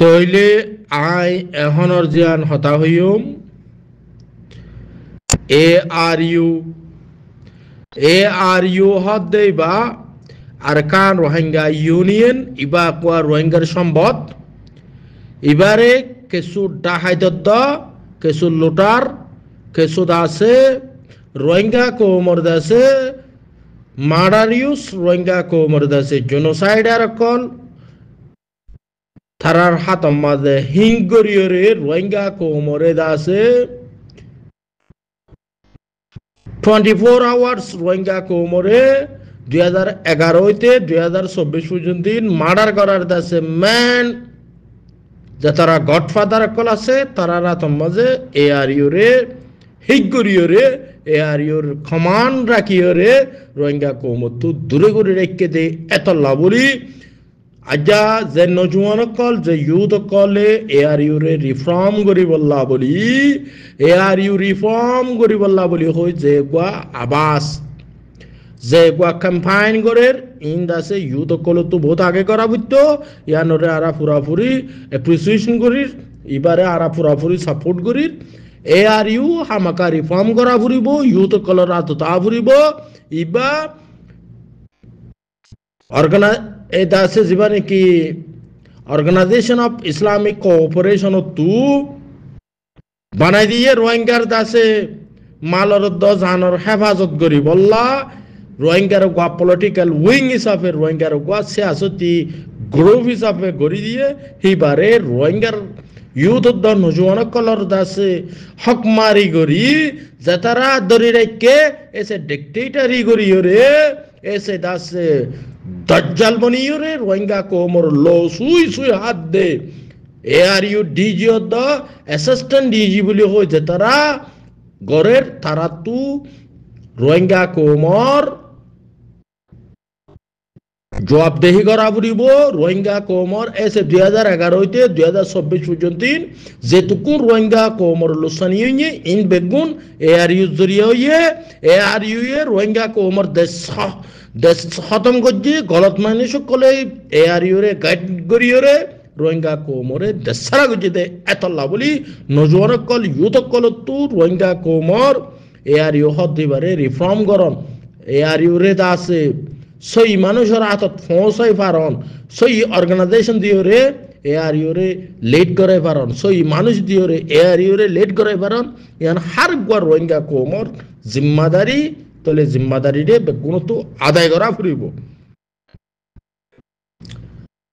তইলে I এহনর অর্জিয়ান হতা হইম এ R U A R you হত দেই বা আরকান রোহিঙ্গা ইউনিয়ন ইবা কোয়া রোহিঙ্গার সম্বদ ইবারে কিছু দত্ত কিছু লোটার কিছু দাসে রোহিঙ্গা কোমর আছে মার্ডারিউস রোহিঙ্গা কৌমর দাসে জেনোসাইড আর কল থারার হাত মাঝে হিংগরিয়রে রোহিঙ্গা কোমরে দাসে টোয়েন্টি ফোর আওয়ার্স রোহিঙ্গা কোমরে দুই হাজার এগারো হইতে দুই হাজার চব্বিশ পর্যন্ত মার্ডার করার দাসে ম্যান যে তারা গডফাদার কল আছে তারা রাত মাঝে এ আর ইউরে হিগরিয়রে এ আর ইউর খমান রাখিয়রে রোহিঙ্গা কোমর তো দূরে করে রেখে দে এত লাবলি আজা যে কল যে ইউথসকলে এ আৰ ইউৰে ৰিফৰ্ম কৰিবলা বুলি এ আৰ ইউ ৰিফৰ্ম কৰিবলা বুলি হৈ যে কোৱা আৱাজ যে কোৱা কেম্পাইন কৰে ইন দাসে ইউথসকলতো বহুত আগে কৰা বুজিত ইয়ানৰে আৰা ফুৰা ফুৰি এপ্ৰিচিয়েশ্যন কৰি ইবাৰে আৰা ফুৰা ফুৰি ছাপোৰ্ট কৰি এ আৰ ইউ হামাকা ৰিফৰ্ম কৰা ফুৰিব ইউথসকলৰ আততা ফুৰিব ইবা দাসে জীবানি কি অর্গানাইজেশন অফ ইসলামিক কোঅপারেশন তু বানাই দিয়ে রোহিঙ্গার দাসে মালর দজানোর হেফাজত করি বললা রোহিঙ্গার গুয়া পলিটিক্যাল উইং হিসাবে রোহিঙ্গার গুয়া সিয়াসতি গ্রুপ হিসাবে গড়ি দিয়ে হিবারে রোহিঙ্গার ইউথ নজুয়ান কলর দাসে হক মারি গরি জেতারা দরি রেখে এসে ডিকটেটারি গরি রে এসে দাসে দজ্জাল বনিয়রে রে রোহিঙ্গা কোমর লো সুই সুই হাত দে A R U DG the assistant DG বুলি হয়েছে তারা গড়ের তারা তু রোহিঙ্গা কোমর জবাবদেহি করা পড়ব রোহিঙ্গা কমর এসে দুই হাজার এগারো হইতে দুই হাজার চব্বিশ পর্যন্ত যেটুকু রোহিঙ্গা কমর লোসানি হইয়ে ইন বেগুন এ আর ইউ জরিয়া হইয়ে এ আর ইউ এ রোহিঙ্গা কমর দেশ দেশ খতম করছে গলত মানি সকলে এ আর ইউরে গাইড করিয়রে রোহিঙ্গা কৌমরে দেশারা গুজি দে এতলা বলি ইউথ কল তু রোহিঙ্গা কমর এ আর ইউ হত দিবারে রিফর্ম করন এ আর ইউরে তা আছে সই মানুষের হাতত পৌঁছাই পারন সই অর্গানাইজেশন দিয়ে এআর ইউরে লেট করাই পারন সই মানুষ দিয়ে এআর ইউরে লেট করাই পারন ইয়ান হার গোয়ার রোহিঙ্গা কোমর জিম্মাদারি তলে জিম্মাদারিরে কোনো তো আদায় করা ফুরিব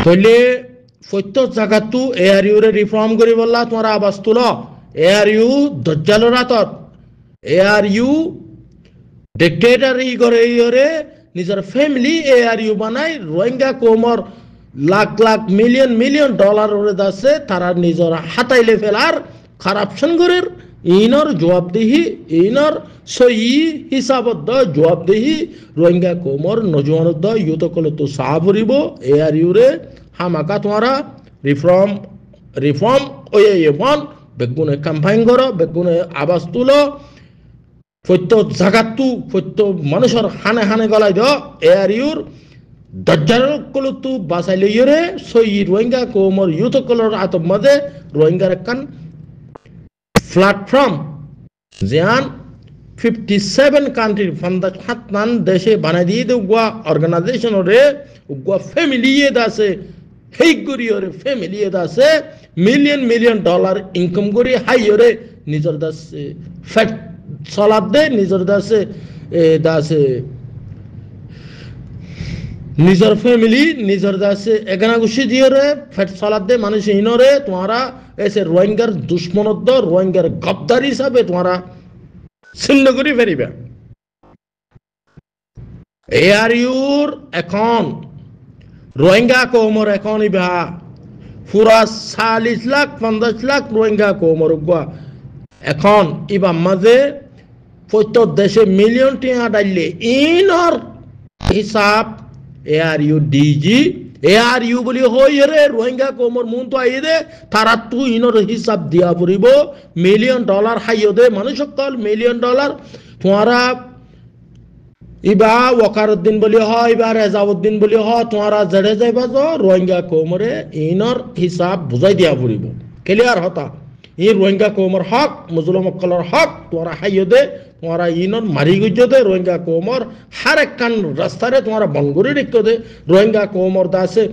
তলে প্রত্যেক জায়গাতো এআর ইউরে রিফর্ম করি বললা তোমার আবাস তুল এআর ইউ দজ্জালর হাতত এআর ইউ ডিক্টেটার ই করে ইয়রে নিজৰ ফেমিলি এ আৰ ইউ বনাই রোহিঙ্গা কোমর লাখ লাখ মিলিয়ন মিলিয়ন ওরে আছে তারা নিজের হাতাইলে ফেলার করাপশন করের ইনর জবাবদিহি ইনর সই হিসাবত জবাবদিহি রোহিঙ্গা কোমর ইউত কলে তো সাহা ফুরিব এ আর রে হামাকা তোমারা রিফর্ম রিফর্ম ওয়ে এফন বেগুনে কাম্পাইন কর বেগুনে আবাস তুলো ফৈত্য জাগাতু সত্য মানুষের হানে হানে গলাই দ এয়ার ইউর দজ্জারকলতু বাসাইলে লইরে সই রোহিঙ্গা কোমর ইউথকলর আতম মাঝে রোহিঙ্গার কান প্ল্যাটফর্ম জিয়ান ফিফটি সেভেন কান্ট্রির ফ্রম দ্য দেশে বানাই দিয়ে দে উগুয়া অর্গানাইজেশন রে উগুয়া ফ্যামিলি দাসে হেই করি ওরে ফ্যামিলি দাসে মিলিয়ন মিলিয়ন ডলার ইনকাম করি হাই ওরে নিজের দাস ফ্যাক্ট সলাপ দেয় নিজের দাসে দাসে নিজের ফ্যামিলি নিজের দাসে এগানা গুছি দিয়ে রে ফেট সলাপ দেয় মানুষ ইনরে তোমারা এসে রোহিঙ্গার দুশ্মনত্ব রোহিঙ্গার গপ্তার হিসাবে তোমারা ছিন্ন করে ফেরিবে এ আর ইউর এখন রোহিঙ্গা কৌমর এখন ইবা পুরা চাল্লিশ লাখ পঞ্চাশ লাখ রোহিঙ্গা কৌমর গুয়া এখন ইবা মাঝে প্রত্যেক দেশে মিলিয়ন টিয়া ডাইলে ইনর হিসাব A R U DG A R U বলি হই রে রোহিঙ্গা কোমর মুন তো আই দে তারা তু ইনর হিসাব দিয়া পড়িব মিলিয়ন ডলার হাই দে মানুষ সকল মিলিয়ন ডলার তোমারা ইবা উদ্দিন বলি হ ইবা রেজাউদ্দিন বলি হ তোমারা জেড়ে যাইবা য রোহিঙ্গা কোমরে ইনর হিসাব বুঝাই দিয়া পড়িব ক্লিয়ার হতা ই রোহিঙ্গা কোমর হক মুজলুম হক তোরা হাইয় দে তোমারা ইনর মারি গুজো দে রোহিঙ্গা কোমর হার একখান রাস্তারে তোমারা বনগুড়ি রেখো দে রোহিঙ্গা কোমর দাসে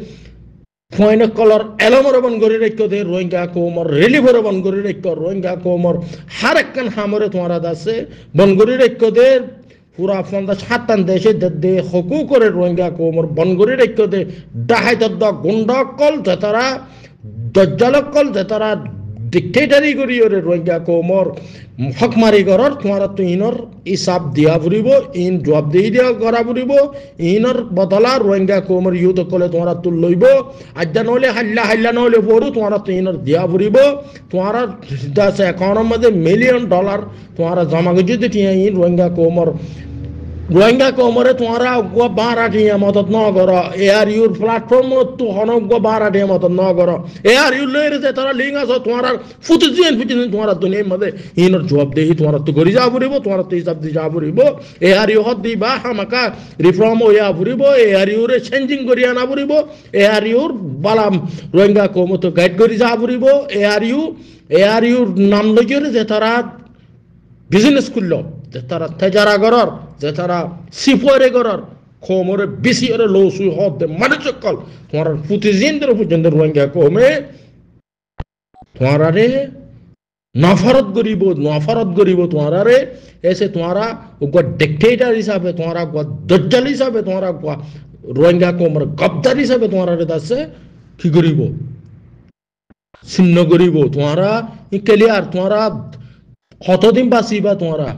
ফয়নক কলর এলমর বন রেখ দে রোহিঙ্গা কোমর রিলিভর বন গরি রেখ রোহিঙ্গা কোমর হার একখান হামরে তোমারা দাসে বন গরি রেখ দে পুরা ফন্দা সাতান দেশে দে হকু করে রোহিঙ্গা কোমর বন গরি রেখ দে ডাহাই দদ্দ গুন্ড কল তারা দজ্জালক কল তারা ডিকটেটারি করি ওরে রোহিঙ্গা কৌমর হকমারি গড়ত তোমার তো ইনর ইসাব দিয়া ফুরিব ইন দি দিয়া গড়া ফুরিব ইনর বদলা রোহিঙ্গা কৌমর ইউথ কলে তোমার তো লইব আজ্ঞা নহলে হাল্লা হাল্লা নহলে বড় তোমার তো ইনর দিয়া ফুরিব তোমার একাউন্টের মধ্যে মিলিয়ন ডলার তোমার জমা করছে ইন রোহিঙ্গা কৌমর গোয়েঙ্গা কমরে তোমারা অজ্ঞ বাঁড় আঠিয়া মতত ন এ আর ইউর প্ল্যাটফর্ম তো হনগুয়া বাঁড় আঠিয়া মতত ন কর এ আর ইউ লই রেছে তারা লিঙ্গ আছে তোমার ফুটি দিন ফুটি দিন তোমারা দুনিয়ার মধ্যে ইনর জবাব দেহি তোমার তো গড়ি যা ফুরিব তোমার তো হিসাব দি যা ফুরিব এ আর ইউ হদ দিবা হামাকা রিফর্ম হইয়া ফুরিব এ আর ইউর চেঞ্জিং করি আনা ফুরিব এ আর ইউর বালাম রোহিঙ্গা কমত গাইড করি যা ফুরিব এ R U A R your নাম লই যে তারা বিজনেস করল যে তারা তেজারা যেতারা সিফরে গরর কোমরে বেশি আরে লসুই হদ্দে মানে চক্কল তোমার প্রতিদিনদের পর্যন্ত রোহিঙ্গা কমে তোমার আরে নফরত গরিব নফরত গরিব তোমার আরে এসে তোমারা উগুয়া ডিকটেটার হিসাবে তোমারা গুয়া দজ্জাল হিসাবে তোমারা গুয়া রোহিঙ্গা কোমর গদ্দার হিসাবে তোমার আরে দাসে কি গরিব ছিন্ন গরিব তোমারা ক্লিয়ার তোমারা কতদিন বাঁচিবা তোমারা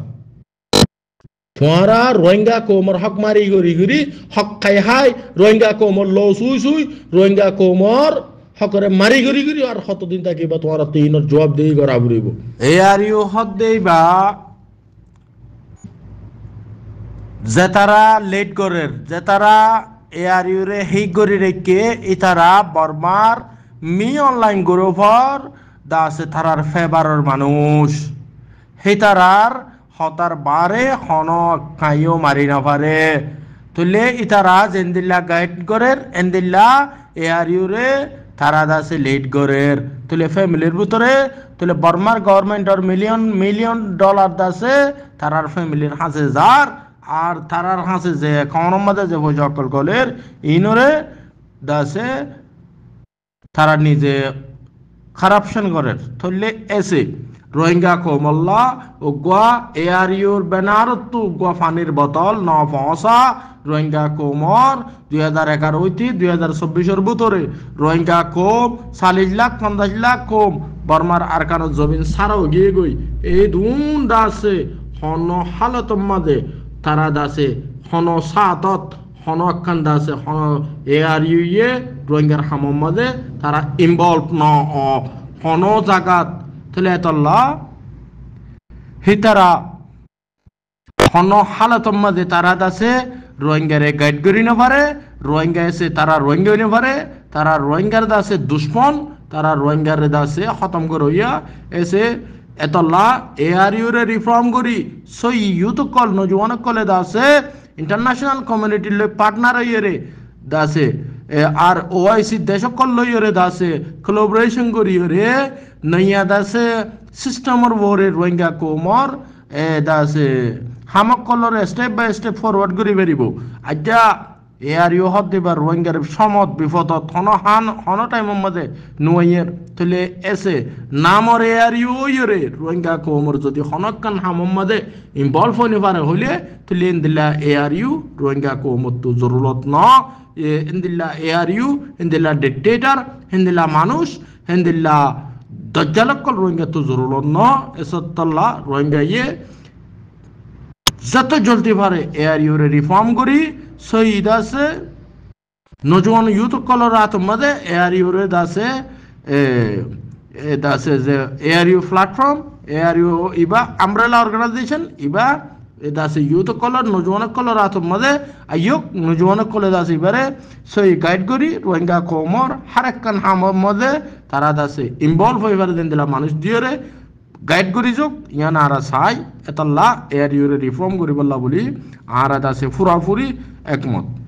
ফোয়ারা রোহিঙ্গা কোমর হক মারি ঘুরি ঘুরি হক খাই হাই রোহিঙ্গা কোমর লো সুই সুই রোহিঙ্গা কোমর হকরে মারি ঘুরি ঘুরি আর হতদিন থাকিবা তোমার তিনর জবাব দেই গড়া বুড়িব এ আর ইউ হত দেইবা যে তারা লেট করের যে তারা এ আর ইউ রে হি গরি রেখে ই বর্মার মি অনলাইন গ্রুপর দাসে তারার ফেভারর মানুষ হে তারার হতার বারে হন কাইও মারি না পারে তুলে ইতারাজ এন্দিল্লা গাইড করের এন্দিল্লা এআর ইউরে তারা দাসে লিড করের তুলে ফ্যামিলির ভিতরে তুলে বর্মার গভর্নমেন্টর মিলিয়ন মিলিয়ন ডলার দাসে তারার ফ্যামিলির হাসে যার আর তারার হাসে যে কোন মধ্যে যে বই অকল গলের ইনরে দাসে তারা নিজে খারাপশন করের তুললে এসে রোহিঙ্গা কোমল্লা উগুয়া এয়ারিওর বেনারত্তু উগুয়া ফানির বতল ন ফসা রোহিঙ্গা কোমর দুই হাজার এগারো হইতে দুই হাজার চব্বিশের ভিতরে রোহিঙ্গা কোম চাল্লিশ লাখ পঞ্চাশ লাখ কোম বর্মার আরকান জমিন সারাও গিয়ে গই এই ধুন দাসে হন হালত মাদে তারা দাসে হন সাতত হন আখ্যান দাসে হন এয়ারিউয়ে রোহিঙ্গার হামম মাদে তারা ইনভলভ ন হন জাগাত থিলায়াতুল্লাহ হিতারা হন হালাতম্মা যে তারাত আছে রোহিঙ্গারে গাইড করি না পারে রোহিঙ্গা আছে তারা রোহিঙ্গা পারে তারা রোহিঙ্গার দাসে দুশ্মন তারা রোহিঙ্গার দাসে খতম এসে এ আর ইউরে রিফর্ম করি সই ইউথ কল কলে দাসে ইন্টারন্যাশনাল কমিউনিটির লৈ পার্টনার হইয়ারে দাসে আর ওআইসি দেশকল লইয়ারে দাসে কোলাবোরেশন করিয়ারে नैया दस सिस्टम और वोरे रोहिंगा এ और दस হামাক কলরে স্টেপ বাই স্টেপ ফরওয়ার্ড করি বেরিব আজ্ঞা এয়ার হত দিবা রোহিঙ্গার সমত বিপদত হন হান হন টাইমের মাঝে নুয়াইয়ের তলে এসে নামর এয়ার ইউরে রোহিঙ্গা কোমর যদি হনকান হাম মাঝে ইনভলভ হইনি পারে হইলে তলে ইন্দিল্লা এয়ার ইউ রোহিঙ্গা কোমর তো জরুরত ন ইন্দিল্লা এয়ার ইউ ইন্দিল্লা ডিকটেটার হিন্দিল্লা মানুষ হিন্দিল্লা দজ্জালকল রোহিঙ্গা তো জরুর ন এসত্তাল্লা রোহিঙ্গা ইয়ে যত জলদি পারে এয়ার ইউরে রিফর্ম করি শহীদ আছে নজওয়ান ইউথ কলর রাত মধ্যে এয়ার ইউরে দাসে দাসে যে A R U platform A R U ইবা আমরেলা অর্গানাইজেশন ইবা ದಾಸಿ ಯೂತ ಕೊಲ್ಲರ್ ನುಜುವನ ಕೊಲ್ಲರ್ ಆತು ಮದೆ ಅಯ್ಯೋಕ್ ನುಜುವನ ಕೊಲ್ಲ ದಾಸಿ ಬರೆ ಸೊ ಈ ಗೈಡ್ ಗುರಿ ರೋಹಿಂಗಾ ಕೋಮೋರ್ ಹರಕ್ಕನ್ ಹಾಮ তারা দাসে ইনভলভ হয়ে পারে দিন দিলা মানুষ দিয়রে গাইড করি যোগ ইয়ান আরা সাই এতাল্লা এর ইউরে রিফর্ম করি বললা বলি আরা দাসে ফুরাফুরি একমত